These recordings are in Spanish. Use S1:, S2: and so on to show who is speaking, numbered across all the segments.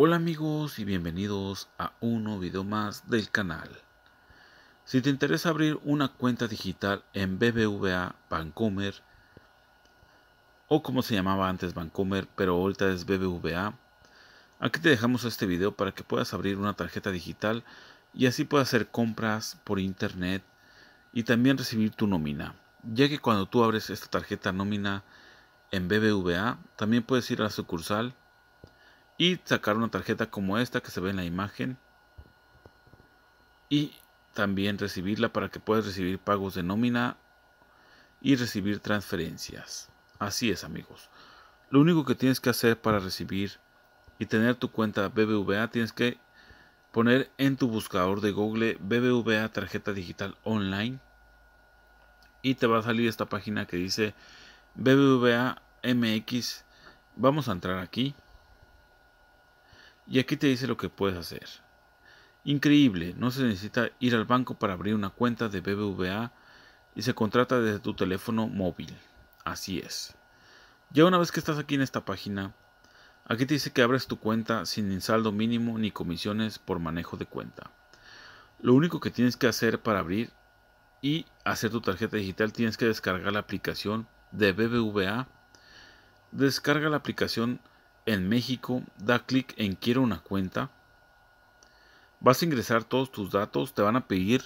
S1: Hola amigos y bienvenidos a uno video más del canal. Si te interesa abrir una cuenta digital en BBVA Bancomer o como se llamaba antes Bancomer pero ahorita es BBVA, aquí te dejamos este video para que puedas abrir una tarjeta digital y así puedas hacer compras por internet y también recibir tu nómina, ya que cuando tú abres esta tarjeta nómina en BBVA también puedes ir a la sucursal y sacar una tarjeta como esta que se ve en la imagen y también recibirla para que puedas recibir pagos de nómina y recibir transferencias. Así es amigos. Lo único que tienes que hacer para recibir y tener tu cuenta BBVA tienes que poner en tu buscador de Google BBVA tarjeta digital online y te va a salir esta página que dice BBVA MX. Vamos a entrar aquí. Y aquí te dice lo que puedes hacer. Increíble, no se necesita ir al banco para abrir una cuenta de BBVA y se contrata desde tu teléfono móvil. Así es. Ya una vez que estás aquí en esta página, aquí te dice que abres tu cuenta sin saldo mínimo ni comisiones por manejo de cuenta. Lo único que tienes que hacer para abrir y hacer tu tarjeta digital tienes que descargar la aplicación de BBVA. Descarga la aplicación en México, da clic en quiero una cuenta. Vas a ingresar todos tus datos, te van a pedir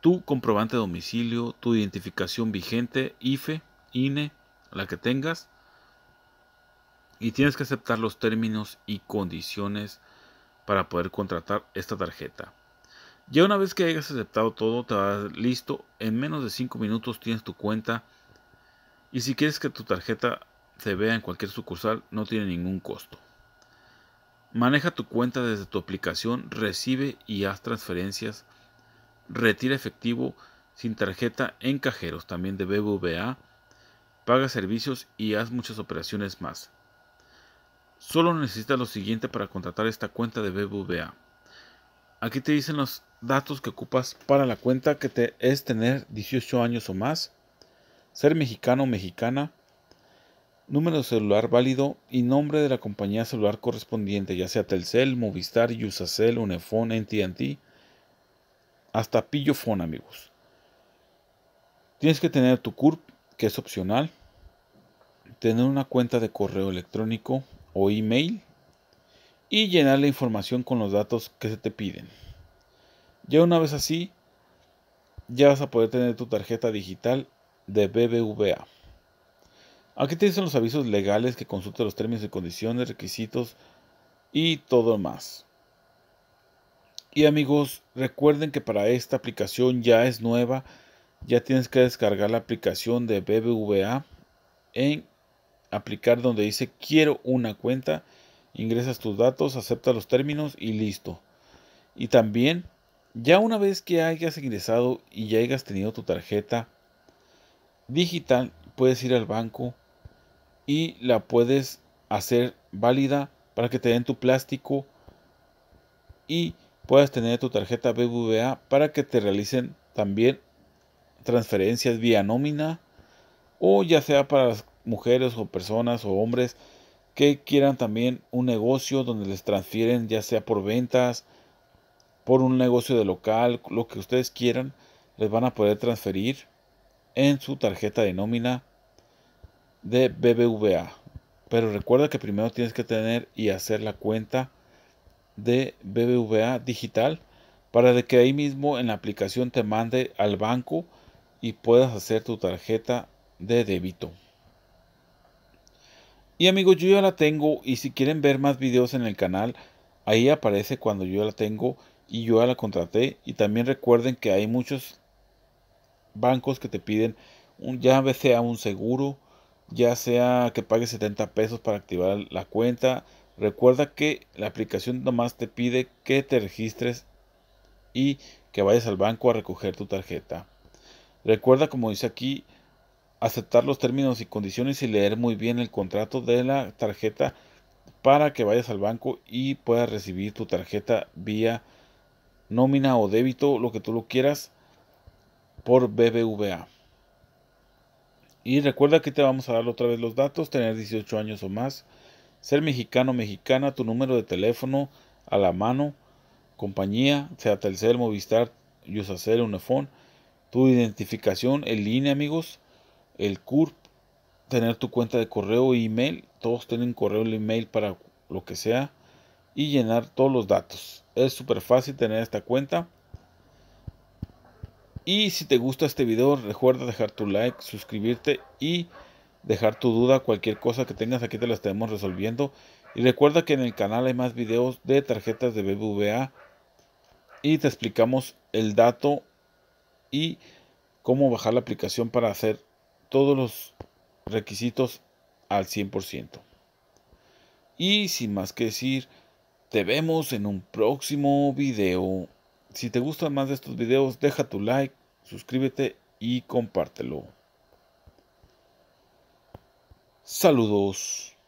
S1: tu comprobante de domicilio, tu identificación vigente, IFE, INE, la que tengas. Y tienes que aceptar los términos y condiciones para poder contratar esta tarjeta. Ya una vez que hayas aceptado todo, te vas listo. En menos de 5 minutos tienes tu cuenta. Y si quieres que tu tarjeta se vea en cualquier sucursal no tiene ningún costo. Maneja tu cuenta desde tu aplicación, recibe y haz transferencias, retira efectivo sin tarjeta en cajeros, también de BBVA, paga servicios y haz muchas operaciones más. Solo necesitas lo siguiente para contratar esta cuenta de BBVA. Aquí te dicen los datos que ocupas para la cuenta que te es tener 18 años o más, ser mexicano o mexicana, número de celular válido y nombre de la compañía celular correspondiente, ya sea Telcel, Movistar, Yusacel, Unifone, NTT, hasta Pillofon, amigos. Tienes que tener tu CURP, que es opcional, tener una cuenta de correo electrónico o email y llenar la información con los datos que se te piden. Ya una vez así, ya vas a poder tener tu tarjeta digital de BBVA. Aquí te dicen los avisos legales que consulta los términos y condiciones, requisitos y todo más. Y amigos, recuerden que para esta aplicación ya es nueva. Ya tienes que descargar la aplicación de BBVA en aplicar donde dice quiero una cuenta. Ingresas tus datos, aceptas los términos y listo. Y también, ya una vez que hayas ingresado y ya hayas tenido tu tarjeta digital, puedes ir al banco y la puedes hacer válida para que te den tu plástico y puedas tener tu tarjeta BBVA para que te realicen también transferencias vía nómina o ya sea para las mujeres o personas o hombres que quieran también un negocio donde les transfieren ya sea por ventas, por un negocio de local, lo que ustedes quieran, les van a poder transferir en su tarjeta de nómina de BBVA. Pero recuerda que primero tienes que tener y hacer la cuenta de BBVA digital para de que ahí mismo en la aplicación te mande al banco y puedas hacer tu tarjeta de débito. Y amigos, yo ya la tengo y si quieren ver más videos en el canal, ahí aparece cuando yo la tengo y yo la contraté. Y también recuerden que hay muchos bancos que te piden un, ya sea un seguro, ya sea que pagues 70 pesos para activar la cuenta. Recuerda que la aplicación nomás te pide que te registres y que vayas al banco a recoger tu tarjeta. Recuerda, como dice aquí, aceptar los términos y condiciones y leer muy bien el contrato de la tarjeta para que vayas al banco y puedas recibir tu tarjeta vía nómina o débito, lo que tú lo quieras, por BBVA. Y recuerda que te vamos a dar otra vez los datos, tener 18 años o más, ser mexicano mexicana, tu número de teléfono a la mano, compañía, sea Telcel, Movistar, Yusacel, Unifón, tu identificación el línea, amigos, el CURP, tener tu cuenta de correo e email, todos tienen correo e email para lo que sea, y llenar todos los datos. Es súper fácil tener esta cuenta. Y si te gusta este video, recuerda dejar tu like, suscribirte y dejar tu duda, cualquier cosa que tengas aquí te la estaremos resolviendo. Y recuerda que en el canal hay más videos de tarjetas de BBVA y te explicamos el dato y cómo bajar la aplicación para hacer todos los requisitos al 100%. Y sin más que decir, te vemos en un próximo video. Si te gustan más de estos videos, deja tu like, suscríbete y compártelo. Saludos.